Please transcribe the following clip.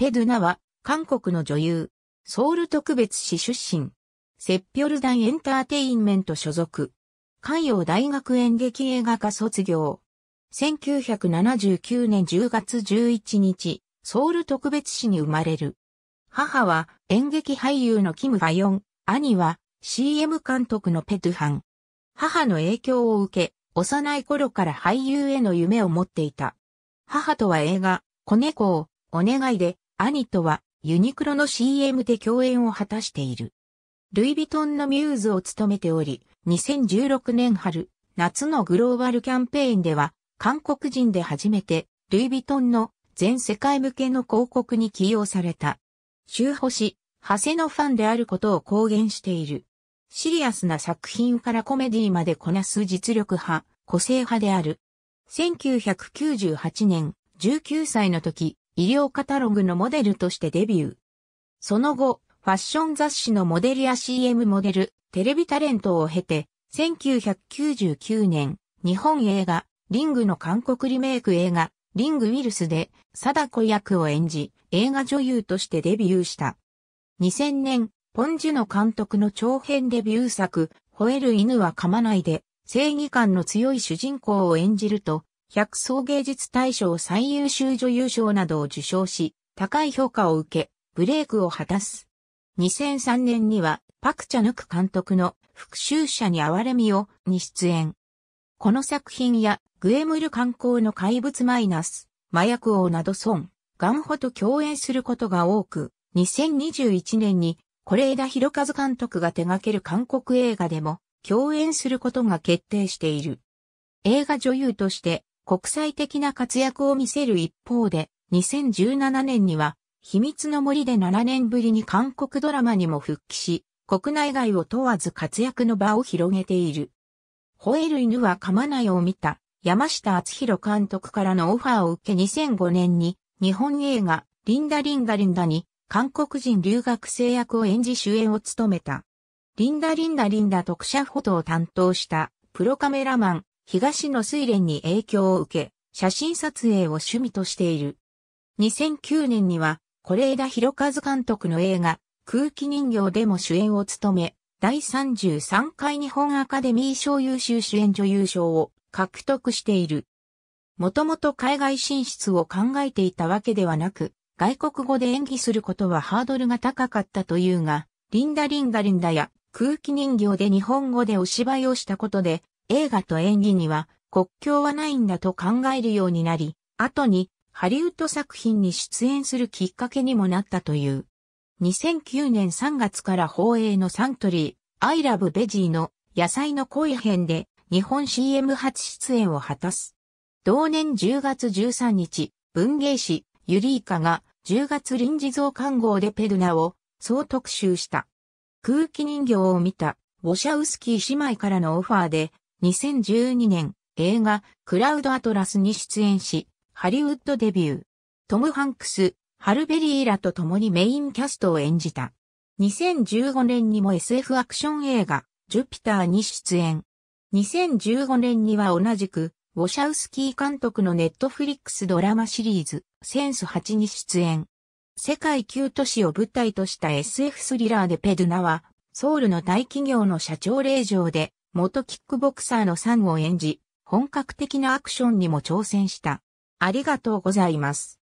ペドゥナは、韓国の女優、ソウル特別市出身、セッピョルダンエンターテインメント所属、関陽大学演劇映画科卒業。1979年10月11日、ソウル特別市に生まれる。母は演劇俳優のキム・フヨン、兄は CM 監督のペドゥハン。母の影響を受け、幼い頃から俳優への夢を持っていた。母とは映画、子猫をお願いで兄とはユニクロの CM で共演を果たしている。ルイ・ヴィトンのミューズを務めており、2016年春、夏のグローバルキャンペーンでは、韓国人で初めて、ルイ・ヴィトンの全世界向けの広告に起用された。周保氏、長谷のファンであることを公言している。シリアスな作品からコメディまでこなす実力派、個性派である。1998年、19歳の時、医療カタログのモデルとしてデビュー。その後、ファッション雑誌のモデルや CM モデル、テレビタレントを経て、1999年、日本映画、リングの韓国リメイク映画、リングウィルスで、貞子役を演じ、映画女優としてデビューした。2000年、ポンジュの監督の長編デビュー作、吠える犬は噛まないで、正義感の強い主人公を演じると、百層芸術大賞最優秀女優賞などを受賞し、高い評価を受け、ブレイクを果たす。2003年には、パクチャヌク監督の復讐者に哀れみをに出演。この作品や、グエムル観光の怪物マイナス、麻薬王などソン、ガンホと共演することが多く、2021年に、是枝裕和監督が手掛ける韓国映画でも、共演することが決定している。映画女優として、国際的な活躍を見せる一方で、2017年には、秘密の森で7年ぶりに韓国ドラマにも復帰し、国内外を問わず活躍の場を広げている。吠える犬は噛まないを見た、山下敦弘監督からのオファーを受け2005年に、日本映画、リンダリンダリンダに、韓国人留学生役を演じ主演を務めた。リンダリンダリンダ特写フォトを担当した、プロカメラマン、東の水蓮に影響を受け、写真撮影を趣味としている。2009年には、是枝裕和監督の映画、空気人形でも主演を務め、第33回日本アカデミー賞優秀主演女優賞を獲得している。もともと海外進出を考えていたわけではなく、外国語で演技することはハードルが高かったというが、リンダリンダリンダや空気人形で日本語でお芝居をしたことで、映画と演技には国境はないんだと考えるようになり、後にハリウッド作品に出演するきっかけにもなったという。2009年3月から放映のサントリー、アイラブベジーの野菜の恋編で日本 CM 初出演を果たす。同年10月13日、文芸誌ユリイカが10月臨時増刊号でペルナを総特集した。空気人形を見たウォシャウスキー姉妹からのオファーで2012年、映画、クラウドアトラスに出演し、ハリウッドデビュー。トム・ハンクス、ハルベリーらと共にメインキャストを演じた。2015年にも SF アクション映画、ジュピターに出演。2015年には同じく、ウォシャウスキー監督のネットフリックスドラマシリーズ、センス8に出演。世界9都市を舞台とした SF スリラーでペドゥナは、ソウルの大企業の社長令嬢で、元キックボクサーのサンを演じ、本格的なアクションにも挑戦した。ありがとうございます。